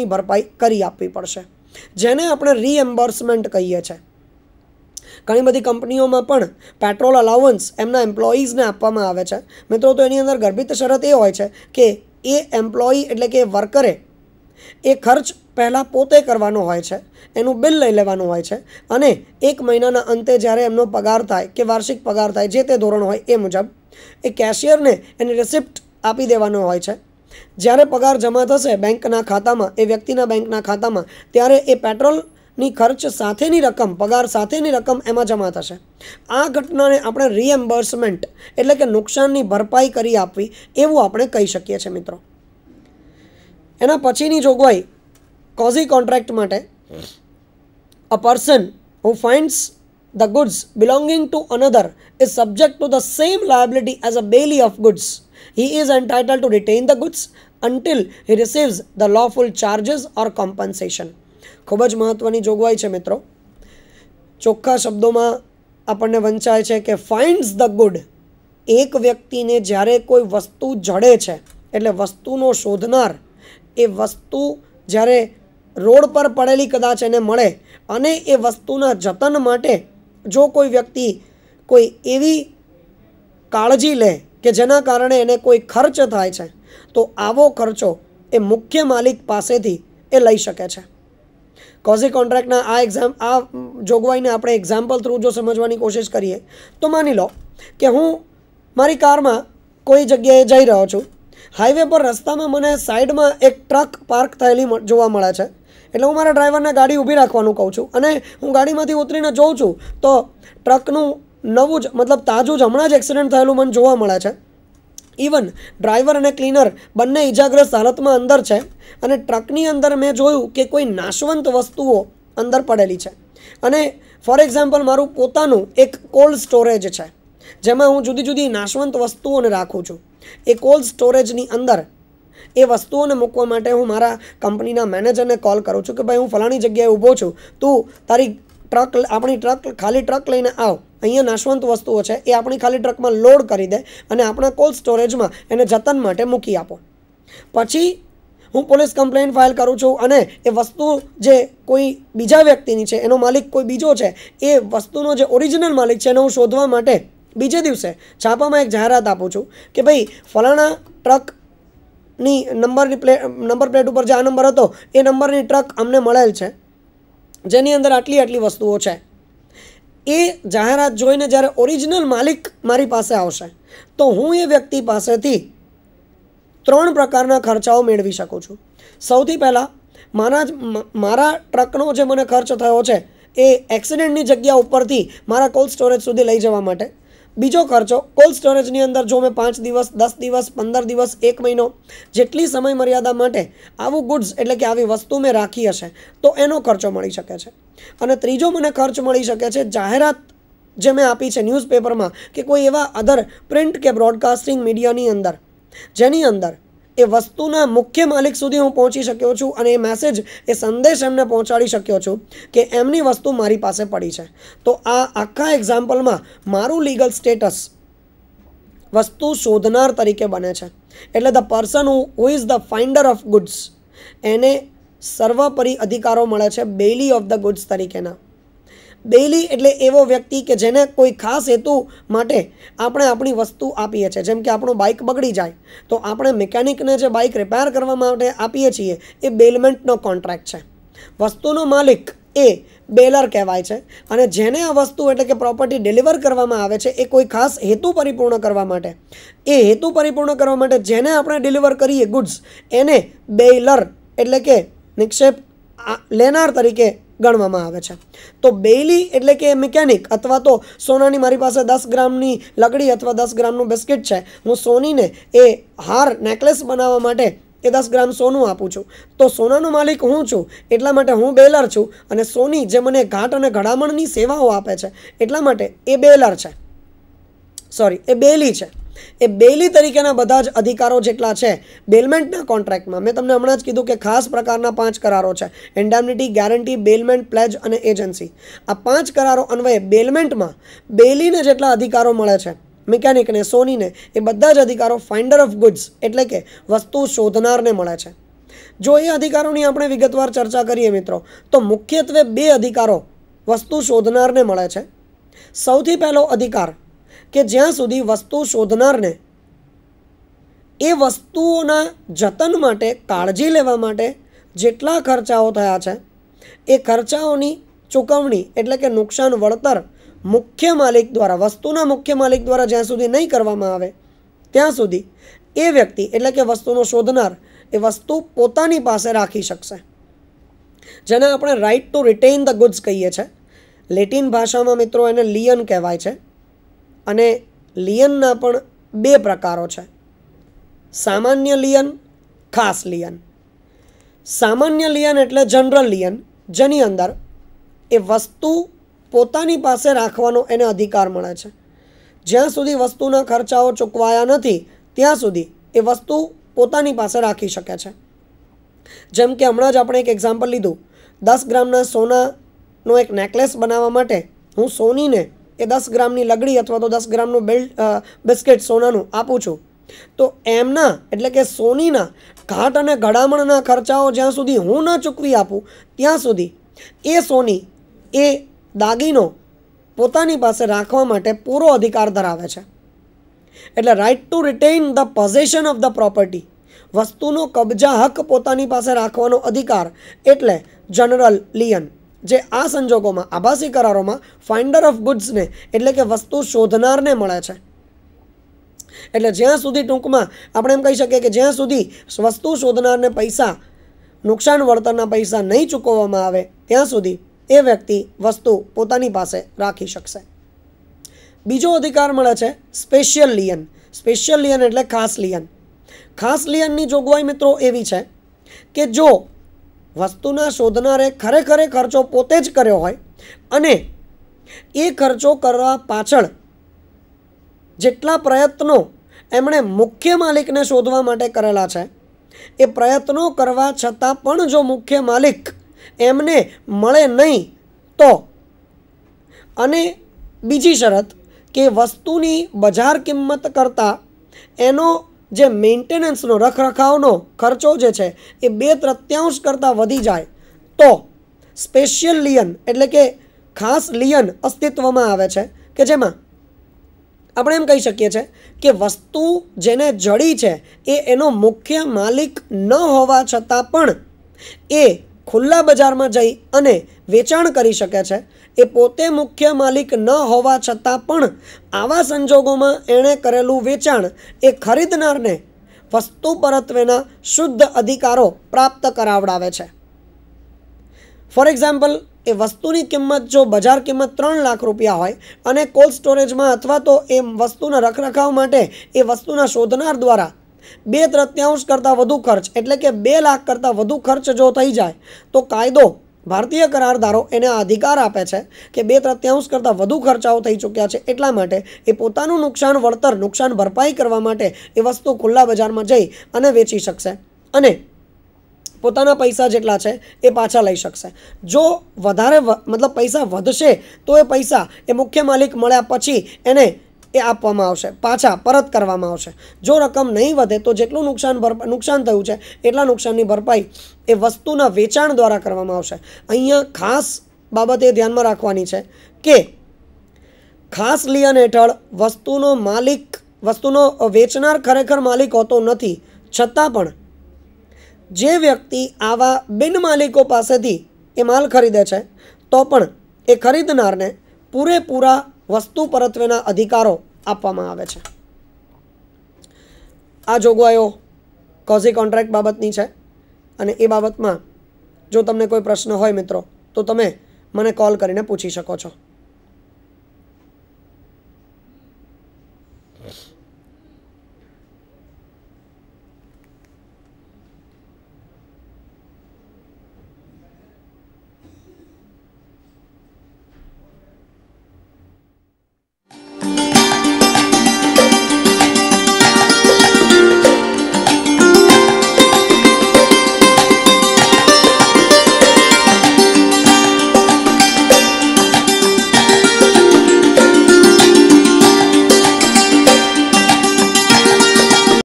ખર્ચની ભરપાઈ કરી આપવી પડશે જેને આપણે રીએમ્બર્સમેન્ટ કહીએ છીએ ઘણી બધી કંપનીઓમાં પણ પેટ્રોલ અલાઉન્સ એમના એમ્પ્લોઈઝને આપવામાં આવે છે મિત્રો તો એની અંદર ગર્ભિત શરત એ હોય છે કે એ એમ્પ્લોઈ એટલે કે વર્કરે એ ખર્ચ પહેલાં પોતે કરવાનો હોય છે એનું બિલ લઈ લેવાનું હોય છે અને એક મહિનાના અંતે જ્યારે એમનો પગાર થાય કે વાર્ષિક પગાર થાય જે તે ધોરણ હોય એ મુજબ એ કેશિયરને એની રિસિપ્ટ આપી દેવાનો હોય છે જ્યારે પગાર જમા થશે બેંકના ખાતામાં એ વ્યક્તિના બેંકના ખાતામાં ત્યારે એ પેટ્રોલની ખર્ચ સાથેની રકમ પગાર સાથેની રકમ એમાં જમા થશે આ ઘટનાને આપણે રિએમ્બર્સમેન્ટ એટલે કે નુકસાનની ભરપાઈ કરી આપવી એવું આપણે કહી શકીએ છીએ મિત્રો એના પછીની જોગવાઈ કોઝી કોન્ટ્રાક્ટ માટે a person who finds the goods belonging to another is subject to the same liability as a bailee of goods he is entitled to retain the goods until he receives the lawful charges or compensation ખૂબ જ મહત્ત્વની જોગવાઈ છે મિત્રો ચોખ્ખા શબ્દોમાં આપણને વંચાય છે કે ફાઇન્ડ્સ ધ ગુડ એક વ્યક્તિને જ્યારે કોઈ વસ્તુ જડે છે એટલે વસ્તુનો શોધનાર એ વસ્તુ જ્યારે રોડ પર પડેલી કદાચ એને મળે અને એ વસ્તુના જતન માટે જો કોઈ વ્યક્તિ કોઈ એવી કાળજી લે કે જેના કારણે એને કોઈ ખર્ચ થાય છે તો આવો ખર્ચો એ મુખ્ય માલિક પાસેથી એ લઈ શકે છે કોઝી કોન્ટ્રાક્ટના આ એક્ઝામ આ જોગવાઈને આપણે એક્ઝામ્પલ થ્રુ જો સમજવાની કોશિશ કરીએ તો માની લો કે હું મારી કારમાં કોઈ જગ્યાએ જઈ રહ્યો છું હાઈવે પર રસ્તામાં મને સાઈડમાં એક ટ્રક પાર્ક થયેલી જોવા મળે છે એટલે હું મારા ડ્રાઈવરને ગાડી ઊભી રાખવાનું કહું છું અને હું ગાડીમાંથી ઉતરીને જોઉં છું તો ટ્રકનું નવું જ મતલબ તાજું જ હમણાં જ એક્સિડન્ટ થયેલું મને જોવા મળે છે ઇવન ડ્રાઈવર અને ક્લીનર બંને ઇજાગ્રસ્ત હાલતમાં અંદર છે અને ટ્રકની અંદર મેં જોયું કે કોઈ નાશવંત વસ્તુઓ અંદર પડેલી છે અને ફોર એક્ઝામ્પલ મારું પોતાનું એક કોલ્ડ સ્ટોરેજ છે જેમાં હું જુદી જુદી નાશવંત વસ્તુઓને રાખું છું એ કોલ્ડ સ્ટોરેજની અંદર એ વસ્તુઓને મૂકવા માટે હું મારા કંપનીના મેનેજરને કોલ કરું છું કે ભાઈ હું ફલાણી જગ્યાએ ઊભો છું તું તારી ટ્રક આપણી ટ્રક ખાલી ટ્રક લઈને આવ અહીંયા નાશવંત વસ્તુઓ છે એ આપણી ખાલી ટ્રકમાં લોડ કરી દે અને આપણા કોલ્ડ સ્ટોરેજમાં એને જતન માટે મૂકી આપો પછી હું પોલીસ કમ્પ્લેન ફાઇલ કરું છું અને એ વસ્તુ જે કોઈ બીજા વ્યક્તિની છે એનો માલિક કોઈ બીજો છે એ વસ્તુનો જે ઓરિજિનલ માલિક છે એને હું શોધવા માટે બીજે દિવસે છાપામાં એક જાહેરાત આપું છું કે ભાઈ ફલાણા ટ્રકની નંબરની પ્લેટ નંબર પ્લેટ ઉપર જે આ નંબર હતો એ નંબરની ટ્રક અમને મળેલ છે જેની અંદર આટલી આટલી વસ્તુઓ છે એ જાહેરાત જોઈને જ્યારે ઓરિજિનલ માલિક મારી પાસે આવશે તો હું એ વ્યક્તિ પાસેથી ત્રણ પ્રકારના ખર્ચાઓ મેળવી શકું છું સૌથી પહેલાં મારા જ મારા ટ્રકનો જે મને ખર્ચ થયો છે એ એક્સિડન્ટની જગ્યા ઉપરથી મારા કોલ્ડ સ્ટોરેજ સુધી લઈ જવા માટે બીજો ખર્ચો કોલ્ડ સ્ટોરેજની અંદર જો મેં પાંચ દિવસ દસ દિવસ પંદર દિવસ એક મહિનો જેટલી સમય મર્યાદા માટે આવું ગુડ્સ એટલે કે આવી વસ્તુ મેં રાખી હશે તો એનો ખર્ચો મળી શકે છે અને ત્રીજો મને ખર્ચ મળી શકે છે જાહેરાત જે મેં આપી છે ન્યૂઝપેપરમાં કે કોઈ એવા અધર પ્રિન્ટ કે બ્રોડકાસ્ટિંગ મીડિયાની અંદર જેની અંદર એ વસ્તુના મુખ્ય માલિક સુધી હું પહોંચી શક્યો છું અને એ મેસેજ એ સંદેશ એમને પહોંચાડી શક્યો છું કે એમની વસ્તુ મારી પાસે પડી છે તો આ આખા એક્ઝામ્પલમાં મારું લીગલ સ્ટેટસ વસ્તુ શોધનાર તરીકે બને છે એટલે the person who is the finder of goods એને સર્વોપરી અધિકારો મળે છે બેઇલી ઓફ ધ ગુડ્સ તરીકેના બેઇલી એટલે એવો વ્યક્તિ કે જેને કોઈ ખાસ હેતુ માટે આપણે આપણી વસ્તુ આપીએ છીએ જેમ કે આપણું બાઇક બગડી જાય તો આપણે મિકેનિકને જે બાઇક રિપેર કરવા માટે આપીએ છીએ એ બેલમેન્ટનો કોન્ટ્રાક્ટ છે વસ્તુનો માલિક એ બેલર કહેવાય છે અને જેને આ વસ્તુ એટલે કે પ્રોપર્ટી ડિલિવર કરવામાં આવે છે એ કોઈ ખાસ હેતુ પરિપૂર્ણ કરવા માટે એ હેતુ પરિપૂર્ણ કરવા માટે જેને આપણે ડિલિવર કરીએ ગુડ્સ એને બેલર એટલે કે નિક્ષેપ લેનાર તરીકે ગણવામાં આવે છે તો બેઇલી એટલે કે મિકેનિક અથવા તો સોનાની મારી પાસે દસ ગ્રામની લકડી અથવા દસ ગ્રામનું બિસ્કિટ છે હું સોનીને એ હાર નેકલેસ બનાવવા માટે એ દસ ગ્રામ સોનું આપું છું તો સોનાનો માલિક હું છું એટલા માટે હું બેલર છું અને સોની જે મને ઘાટ અને ઘડામણની સેવાઓ આપે છે એટલા માટે એ બેલર છે સોરી એ બેલી છે એ બેલી તરીકેના બધા જ અધિકારો જેટલા છે બેલમેન્ટના કોન્ટ્રાક્ટમાં મેં તમને હમણાં જ કીધું કે ખાસ પ્રકારના પાંચ કરારો છે એન્ડામનિટી ગેરંટી બેલમેન્ટ પ્લેજ અને એજન્સી આ પાંચ કરારો અન્વયે બેલમેન્ટમાં બેલીને જેટલા અધિકારો મળે છે મિકેનિકને સોનીને એ બધા જ અધિકારો ફાઇન્ડર ઓફ ગુડ્સ એટલે કે વસ્તુ શોધનારને મળે છે જો એ અધિકારોની આપણે વિગતવાર ચર્ચા કરીએ મિત્રો તો મુખ્યત્વે બે અધિકારો વસ્તુ શોધનારને મળે છે સૌથી પહેલો અધિકાર કે જ્યાં સુધી વસ્તુ શોધનારને એ વસ્તુઓના જતન માટે કાળજી લેવા માટે જેટલા ખર્ચાઓ થયા છે એ ખર્ચાઓની ચૂકવણી એટલે કે નુકસાન વળતર મુખ્ય માલિક દ્વારા વસ્તુના મુખ્ય માલિક દ્વારા જ્યાં સુધી નહીં કરવામાં આવે ત્યાં સુધી એ વ્યક્તિ એટલે કે વસ્તુનો શોધનાર એ વસ્તુ પોતાની પાસે રાખી શકશે જેને આપણે right to retain the goods કહીએ છીએ લેટિન ભાષામાં મિત્રો એને લિયન કહેવાય છે અને લિયનના પણ બે પ્રકારો છે સામાન્ય લિયન ખાસ લિયન સામાન્ય લિયન એટલે જનરલ લિયન જેની અંદર એ વસ્તુ પોતાની પાસે રાખવાનો એને અધિકાર મળે છે જ્યાં સુધી વસ્તુના ખર્ચાઓ ચૂકવાયા નથી ત્યાં સુધી એ વસ્તુ પોતાની પાસે રાખી શકે છે જેમ કે હમણાં જ આપણે એક એક્ઝામ્પલ લીધું દસ ગ્રામના સોનાનો એક નેકલેસ બનાવવા માટે હું સોનીને એ દસ ગ્રામની લગડી અથવા તો દસ ગ્રામનું બેલ્ટ બિસ્કેટ સોનાનું આપું છું તો એમના એટલે કે સોનીના ઘાટ અને ઘડામણના ખર્ચાઓ જ્યાં સુધી હું ન ચૂકવી આપું ત્યાં સુધી એ સોની એ દાગીનો પોતાની પાસે રાખવા માટે પૂરો અધિકાર ધરાવે છે એટલે right to retain the possession of the property વસ્તુનો કબજા હક પોતાની પાસે રાખવાનો અધિકાર એટલે જનરલ લિયન જે આ સંજોગોમાં આભાસી કરારોમાં ફાઇન્ડર ઓફ ગુડ્સને એટલે કે વસ્તુ શોધનારને મળે છે એટલે જ્યાં સુધી ટૂંકમાં આપણે એમ કહી શકીએ કે જ્યાં સુધી વસ્તુ શોધનારને પૈસા નુકસાન વળતરના પૈસા નહીં ચૂકવવામાં આવે ત્યાં સુધી એ વ્યક્તિ વસ્તુ પોતાની પાસે રાખી શકશે બીજો અધિકાર મળે છે સ્પેશિયલ લિયન સ્પેશિયલ લિયન એટલે ખાસ લિયન ખાસ લિયનની જોગવાઈ મિત્રો એવી છે કે જો વસ્તુના શોધનારે ખરેખરે ખર્ચો પોતે જ કર્યો હોય અને એ ખર્ચો કરવા પાછળ જેટલા પ્રયત્નો એમણે મુખ્ય માલિકને શોધવા માટે કરેલા છે એ પ્રયત્નો કરવા છતાં પણ જો મુખ્ય માલિક એમને મળે નહીં તો અને બીજી શરત કે વસ્તુની બજાર કિંમત કરતાં એનો જે મેન્ટેનન્સનો રખરખાવનો ખર્ચો જે છે એ બે તૃત્યાંશ કરતાં વધી જાય તો સ્પેશિયલ લિયન એટલે કે ખાસ લિયન અસ્તિત્વમાં આવે છે કે જેમાં આપણે એમ કહી શકીએ છીએ કે વસ્તુ જેને જડી છે એ એનો મુખ્ય માલિક ન હોવા છતાં પણ એ ખુલ્લા બજારમાં જઈ અને વેચાણ કરી શકે છે એ પોતે મુખ્ય માલિક ન હોવા છતાં પણ આવા સંજોગોમાં એણે કરેલું વેચાણ એ ખરીદનારને વસ્તુ પરત્વેના શુદ્ધ અધિકારો પ્રાપ્ત કરાવડાવે છે ફોર એક્ઝામ્પલ એ વસ્તુની કિંમત જો બજાર કિંમત ત્રણ લાખ રૂપિયા હોય અને કોલ્ડ સ્ટોરેજમાં અથવા તો એ વસ્તુના રખરખાવ માટે એ વસ્તુના શોધનાર દ્વારા બે તૃત્યાંશ કરતાં વધુ ખર્ચ એટલે કે બે લાખ કરતાં વધુ ખર્ચ જો થઈ જાય તો કાયદો ભારતીય કરારદારો એને અધિકાર આપે છે કે બે તૃત્યાંશ કરતાં વધુ ખર્ચાઓ થઈ ચૂક્યા છે એટલા માટે એ પોતાનું નુકસાન વળતર નુકસાન ભરપાઈ કરવા માટે એ વસ્તુ ખુલ્લા બજારમાં જઈ અને વેચી શકશે અને પોતાના પૈસા જેટલા છે એ પાછા લઈ શકશે જો વધારે મતલબ પૈસા વધશે તો એ પૈસા એ મુખ્ય માલિક મળ્યા પછી એને એ આપવામાં આવશે પાછા પરત કરવામાં આવશે જો રકમ નહીં વધે તો જેટલું નુકસાન ભરપાઈ નુકસાન થયું છે એટલા નુકસાનની ભરપાઈ એ વસ્તુના વેચાણ દ્વારા કરવામાં આવશે અહીંયા ખાસ બાબત એ ધ્યાનમાં રાખવાની છે કે ખાસ લિયન હેઠળ વસ્તુનો માલિક વસ્તુનો વેચનાર ખરેખર માલિક હોતો નથી છતાં પણ જે વ્યક્તિ આવા બિન માલિકો પાસેથી એ માલ ખરીદે છે તો પણ એ ખરીદનારને પૂરેપૂરા વસ્તુ પરત્વેના અધિકારો આપવામાં આવે છે આ જોગવાઈઓ કોઝી કોન્ટ્રાક્ટ બાબતની છે અને એ બાબતમાં જો તમને કોઈ પ્રશ્ન હોય મિત્રો તો તમે મને કોલ કરીને પૂછી શકો છો